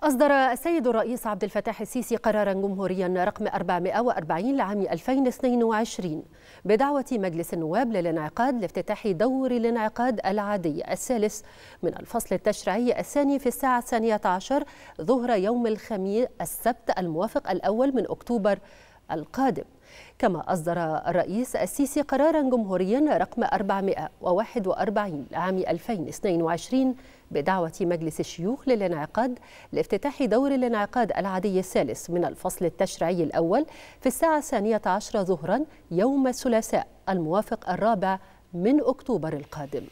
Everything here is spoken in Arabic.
أصدر السيد الرئيس عبد الفتاح السيسي قرارا جمهوريا رقم 440 لعام 2022 بدعوة مجلس النواب للانعقاد لافتتاح دور الانعقاد العادي الثالث من الفصل التشريعي الثاني في الساعة الثانية عشر ظهر يوم الخميس السبت الموافق الأول من أكتوبر القادم كما أصدر الرئيس السيسي قرارا جمهوريا رقم 441 لعام 2022 بدعوة مجلس الشيوخ للانعقاد لافتتاح دور الانعقاد العادي الثالث من الفصل التشريعي الأول في الساعة الثانية عشرة ظهرا يوم الثلاثاء الموافق الرابع من أكتوبر القادم